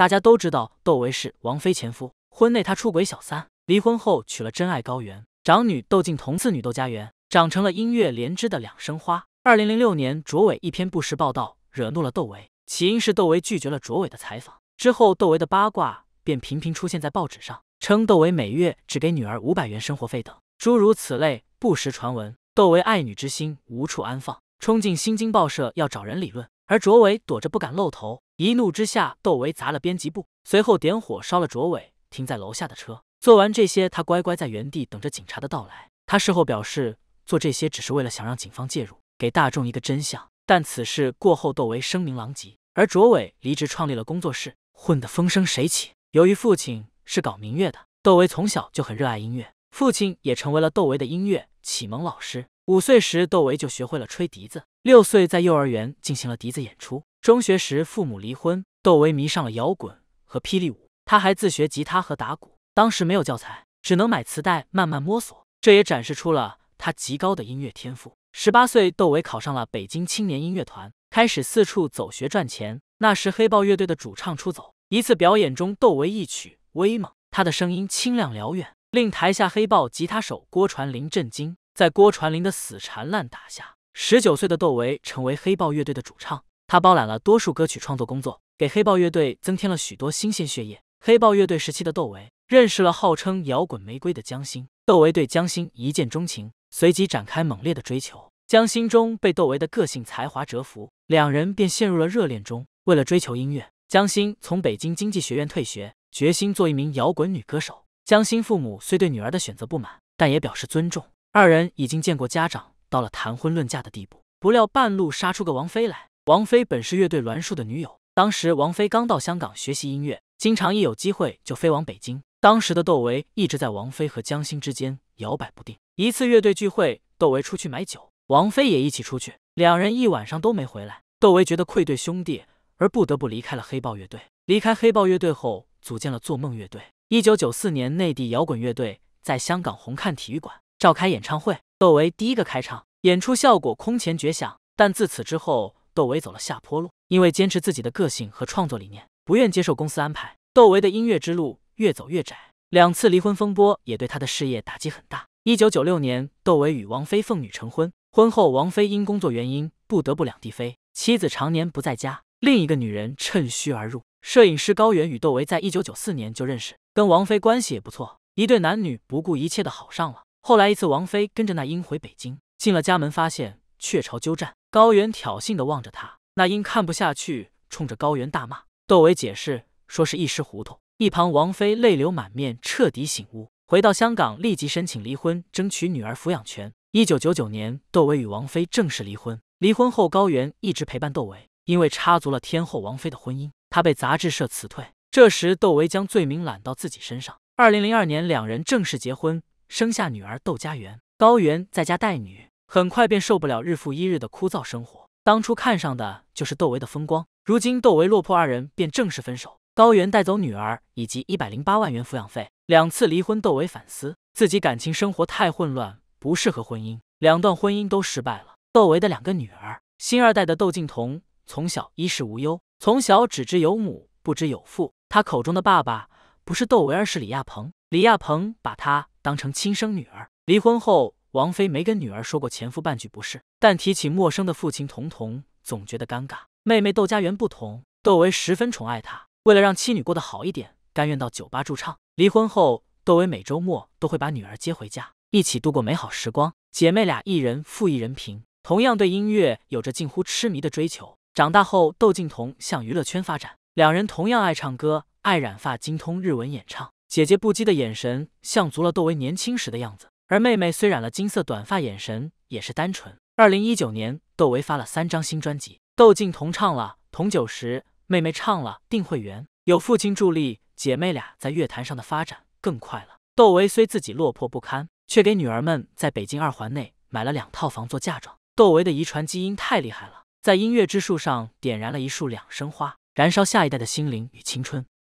大家都知道，窦唯是王菲前夫，婚内他出轨小三，离婚后娶了真爱高原。长女窦靖童，次女窦佳媛，长成了音乐连枝的两生花。二零零六年，卓伟一篇不实报道惹怒了窦唯，起因是窦唯拒绝了卓伟的采访，之后窦唯的八卦便频频出现在报纸上，称窦唯每月只给女儿五百元生活费等诸如此类不实传闻，窦唯爱女之心无处安放，冲进《新京报》社要找人理论，而卓伟躲着不敢露头。一怒之下，窦唯砸了编辑部，随后点火烧了卓伟停在楼下的车。做完这些，他乖乖在原地等着警察的到来。他事后表示，做这些只是为了想让警方介入，给大众一个真相。但此事过后，窦唯声名狼藉，而卓伟离职，创立了工作室，混得风生水起。由于父亲是搞民乐的，窦唯从小就很热爱音乐，父亲也成为了窦唯的音乐启蒙老师。五岁时，窦唯就学会了吹笛子，六岁在幼儿园进行了笛子演出。中学时，父母离婚，窦唯迷上了摇滚和霹雳舞，他还自学吉他和打鼓。当时没有教材，只能买磁带慢慢摸索，这也展示出了他极高的音乐天赋。十八岁，窦唯考上了北京青年音乐团，开始四处走学赚钱。那时，黑豹乐队的主唱出走，一次表演中，窦唯一曲《威猛》，他的声音清亮辽远，令台下黑豹吉他手郭传林震惊。在郭传林的死缠烂打下，十九岁的窦唯成为黑豹乐队的主唱。他包揽了多数歌曲创作工作，给黑豹乐队增添了许多新鲜血液。黑豹乐队时期的窦唯认识了号称摇滚玫瑰的江欣，窦唯对江欣一见钟情，随即展开猛烈的追求。江心中被窦唯的个性才华折服，两人便陷入了热恋中。为了追求音乐，江欣从北京经济学院退学，决心做一名摇滚女歌手。江欣父母虽对女儿的选择不满，但也表示尊重。二人已经见过家长，到了谈婚论嫁的地步，不料半路杀出个王菲来。王菲本是乐队栾树的女友，当时王菲刚到香港学习音乐，经常一有机会就飞往北京。当时的窦唯一直在王菲和江欣之间摇摆不定。一次乐队聚会，窦唯出去买酒，王菲也一起出去，两人一晚上都没回来。窦唯觉得愧对兄弟，而不得不离开了黑豹乐队。离开黑豹乐队后，组建了做梦乐队。一九九四年，内地摇滚乐队在香港红磡体育馆召开演唱会，窦唯第一个开唱，演出效果空前绝响。但自此之后。窦唯走了下坡路，因为坚持自己的个性和创作理念，不愿接受公司安排。窦唯的音乐之路越走越窄，两次离婚风波也对他的事业打击很大。一九九六年，窦唯与王菲奉女成婚，婚后王菲因工作原因不得不两地飞，妻子常年不在家，另一个女人趁虚而入。摄影师高原与窦唯在一九九四年就认识，跟王菲关系也不错，一对男女不顾一切的好上了。后来一次，王菲跟着那英回北京，进了家门发现雀巢鸠占，高原挑衅的望着他，那英看不下去，冲着高原大骂。窦唯解释说是一时糊涂。一旁王菲泪流满面，彻底醒悟。回到香港，立即申请离婚，争取女儿抚养权。一九九九年，窦唯与王菲正式离婚。离婚后，高原一直陪伴窦唯，因为插足了天后王菲的婚姻，他被杂志社辞退。这时，窦唯将罪名揽到自己身上。二零零二年，两人正式结婚，生下女儿窦佳媛。高原在家带女。很快便受不了日复一日的枯燥生活。当初看上的就是窦唯的风光，如今窦唯落魄，二人便正式分手。高原带走女儿以及一百零八万元抚养费。两次离婚，窦唯反思自己感情生活太混乱，不适合婚姻，两段婚姻都失败了。窦唯的两个女儿，新二代的窦靖童，从小衣食无忧，从小只知有母不知有父。他口中的爸爸不是窦唯，而是李亚鹏。李亚鹏把他当成亲生女儿。离婚后。王菲没跟女儿说过前夫半句不是，但提起陌生的父亲童童，总觉得尴尬。妹妹窦佳媛不同，窦唯十分宠爱她，为了让妻女过得好一点，甘愿到酒吧驻唱。离婚后，窦唯每周末都会把女儿接回家，一起度过美好时光。姐妹俩一人富一人贫，同样对音乐有着近乎痴迷的追求。长大后，窦靖童向娱乐圈发展，两人同样爱唱歌、爱染发，精通日文演唱。姐姐不羁的眼神，像足了窦唯年轻时的样子。而妹妹虽染了金色短发，眼神也是单纯。二零一九年，窦唯发了三张新专辑，窦靖童唱了《同酒时》，妹妹唱了《定慧园》，有父亲助力，姐妹俩在乐坛上的发展更快了。窦唯虽自己落魄不堪，却给女儿们在北京二环内买了两套房做嫁妆。窦唯的遗传基因太厉害了，在音乐之树上点燃了一束两生花，燃烧下一代的心灵与青春。